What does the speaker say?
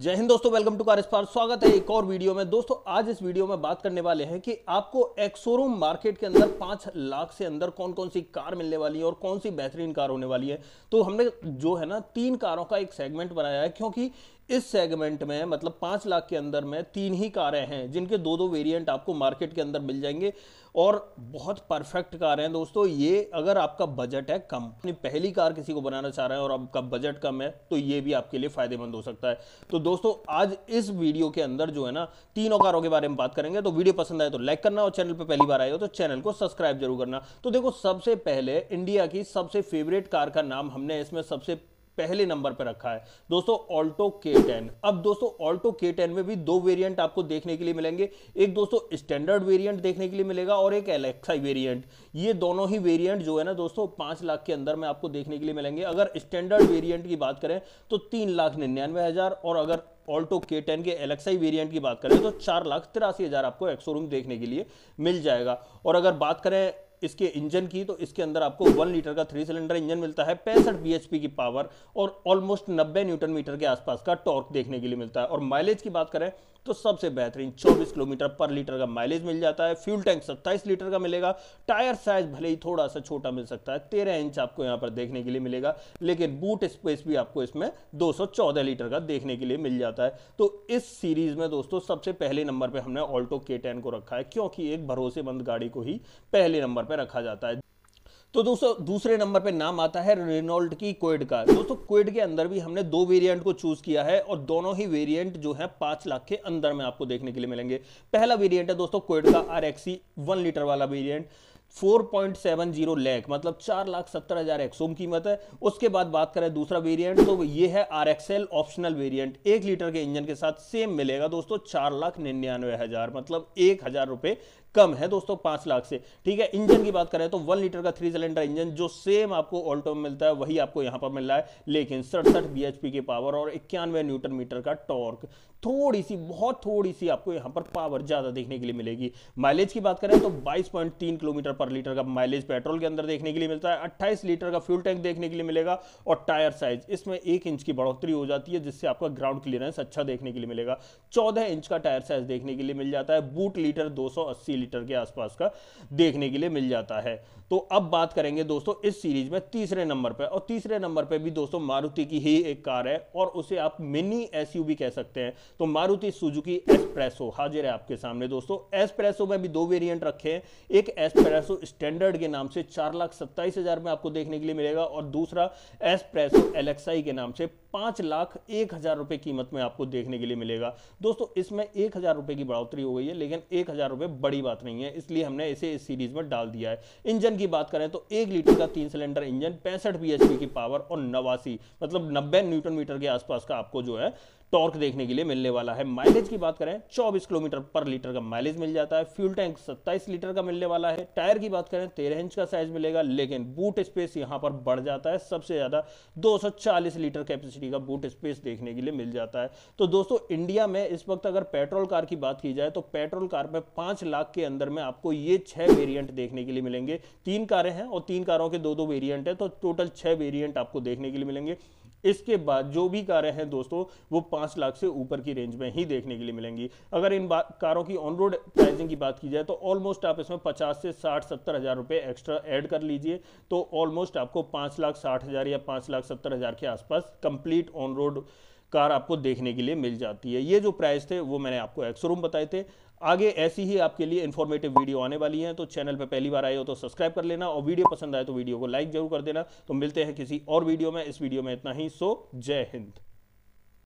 जय हिंद दोस्तों welcome to spar स्वागत है एक और वीडियो में दोस्तों आज इस वीडियो में बात करने वाले हैं कि आपको एक्सोरूम मार्केट के अंदर पांच लाख से अंदर कौन कौन सी कार मिलने वाली है और कौन सी बेहतरीन कार होने वाली है तो हमने जो है ना तीन कारों का एक सेगमेंट बनाया है क्योंकि इस सेगमेंट में मतलब पाँच लाख के अंदर में तीन ही कारें हैं जिनके दो दो वेरिएंट आपको मार्केट के अंदर मिल जाएंगे और बहुत परफेक्ट कार हैं दोस्तों ये अगर आपका बजट है कम अपनी पहली कार किसी को बनाना चाह रहे हैं और आपका बजट कम है तो ये भी आपके लिए फ़ायदेमंद हो सकता है तो दोस्तों आज इस वीडियो के अंदर जो है ना तीनों कारों के बारे में बात करेंगे तो वीडियो पसंद आए तो लाइक करना और चैनल पर पहली बार आए हो तो चैनल को सब्सक्राइब जरूर करना तो देखो सबसे पहले इंडिया की सबसे फेवरेट कार का नाम हमने इसमें सबसे पहले नंबर पर रखा है दोस्तों ऑल्टो के टेन अब दोस्तों ऑल्टो के टेन में भी दो वेरिएंट आपको देखने के लिए मिलेंगे एक दोस्तों स्टैंडर्ड वेरिएंट देखने के लिए मिलेगा और एक एलेक्साई वेरिएंट ये दोनों ही वेरिएंट जो है ना दोस्तों पांच लाख के अंदर में आपको देखने के लिए मिलेंगे अगर स्टैंडर्ड वेरियंट की बात करें तो तीन लाख निन्यानवे हज़ार और अगर ऑल्टो के टेन के एलेक्साई वेरिएंट की बात करें तो चार लाख तिरासी हज़ार आपको एक्सोरूम देखने के लिए मिल जाएगा और अगर बात करें इसके इंजन की तो इसके अंदर आपको वन लीटर का थ्री सिलेंडर इंजन मिलता है पैंसठ बीएचपी की पावर और ऑलमोस्ट नब्बे न्यूटन मीटर के आसपास का टॉर्क देखने के लिए मिलता है और माइलेज की बात करें तो सबसे बेहतरीन 24 किलोमीटर पर लीटर का माइलेज मिल जाता है फ्यूल टैंक 27 लीटर का मिलेगा टायर साइज भले ही थोड़ा सा छोटा मिल सकता है 13 इंच आपको यहां पर देखने के लिए मिलेगा लेकिन बूट स्पेस भी आपको इसमें 214 लीटर का देखने के लिए मिल जाता है तो इस सीरीज में दोस्तों सबसे पहले नंबर पर हमने ऑल्टो के को रखा है क्योंकि एक भरोसेमंद गाड़ी को ही पहले नंबर पर रखा जाता है तो दोस्तों दूसरे नंबर पे नाम आता है रेनोल्ड की क्वेड का दोस्तों क्वेड के अंदर भी हमने दो वेरिएंट को चूज किया है और दोनों ही वेरिएंट जो है पांच लाख के अंदर में आपको देखने के लिए मिलेंगे पहला वेरिएंट है दोस्तों क्वेड का आर एक्सी वन लीटर वाला वेरिएंट 4.70 लाख मतलब चार लाख सत्तर हजार एक्सोम कीमत है उसके बाद बात करें दूसरा वेरिएंट तो ये है आर एक्सएल ऑप्शनल वेरिएंट एक लीटर के इंजन के साथ सेम मिलेगा दोस्तों चार लाख निन्यानवे हजार मतलब एक हजार रुपए कम है दोस्तों पांच लाख से ठीक है इंजन की बात करें तो वन लीटर का थ्री सिलेंडर इंजन जो सेम आपको ऑल्टो में मिलता है वही आपको यहां पर मिल रहा है लेकिन सड़सठ बी की पावर और इक्यानवे न्यूटन मीटर का टॉर्क थोड़ी सी बहुत थोड़ी सी आपको यहां पर पावर ज्यादा देखने के लिए मिलेगी माइलेज की बात करें तो 22.3 किलोमीटर पर लीटर का माइलेज पेट्रोल के अंदर देखने के लिए मिलता है 28 लीटर का फ्यूल टैंक देखने के लिए मिलेगा और टायर साइज इसमें एक इंच की बढ़ोतरी हो जाती है जिससे आपका ग्राउंड क्लियरेंस अच्छा देखने के लिए मिलेगा चौदह इंच का टायर साइज देखने के लिए मिल जाता है बूट लीटर दो लीटर लीटर के आसपास का देखने के लिए मिल जाता है तो अब बात करेंगे दोस्तों इस सीरीज में तीसरे नंबर पर और तीसरे नंबर पर भी दोस्तों मारुति की ही एक कार है और उसे आप मिनी एसयूवी कह सकते हैं तो मारुति सुजुकी एस्प्रेसो हाजिर है आपके सामने दोस्तों एस्प्रेसो में भी दो वेरिएंट रखे हैं एक एस्प्रेसो स्टैंडर्ड के नाम से चार लाख सत्ताईस हजार में आपको देखने के लिए मिलेगा और दूसरा एस्प्रेसो एलेक्साई के नाम से पाँच लाख एक हज़ार रुपये कीमत में आपको देखने के लिए मिलेगा दोस्तों इसमें एक हज़ार रुपये की बढ़ोतरी हो गई है लेकिन एक हज़ार रुपये बड़ी बात नहीं है इसलिए हमने इसे इस सीरीज़ में डाल दिया है इंजन की बात करें तो एक लीटर का तीन सिलेंडर इंजन पैंसठ बी की पावर और नवासी मतलब नब्बे न्यूटन मीटर के आसपास का आपको जो है टॉर्क देखने के लिए मिलने वाला है माइलेज की बात करें 24 किलोमीटर पर लीटर का माइलेज मिल जाता है फ्यूल टैंक 27 लीटर का मिलने वाला है टायर की बात करें 13 इंच का साइज मिलेगा लेकिन बूट स्पेस यहाँ पर बढ़ जाता है सबसे ज़्यादा 240 लीटर कैपेसिटी का बूट स्पेस देखने के लिए मिल जाता है तो दोस्तों इंडिया में इस वक्त अगर पेट्रोल कार की बात की जाए तो पेट्रोल कार में पाँच लाख के अंदर में आपको ये छह वेरियंट देखने के लिए मिलेंगे तीन कारें हैं और तीन कारों के दो दो वेरियंट है तो टोटल छः वेरियंट आपको देखने के लिए मिलेंगे इसके बाद जो भी कारें हैं दोस्तों वो पांच लाख से ऊपर की रेंज में ही देखने के लिए मिलेंगी अगर इन कारों की ऑन रोड प्राइसिंग की बात की जाए तो ऑलमोस्ट आप इसमें पचास से साठ सत्तर हज़ार रुपए एक्स्ट्रा ऐड कर लीजिए तो ऑलमोस्ट आपको पांच लाख साठ हज़ार या पांच लाख सत्तर हज़ार के आसपास कंप्लीट ऑन रोड कार आपको देखने के लिए मिल जाती है ये जो प्राइस थे वो मैंने आपको एक्स बताए थे आगे ऐसी ही आपके लिए इन्फॉर्मेटिव वीडियो आने वाली है तो चैनल पर पहली बार आए हो तो सब्सक्राइब कर लेना और वीडियो पसंद आए तो वीडियो को लाइक जरूर कर देना तो मिलते हैं किसी और वीडियो में इस वीडियो में इतना ही सो जय हिंद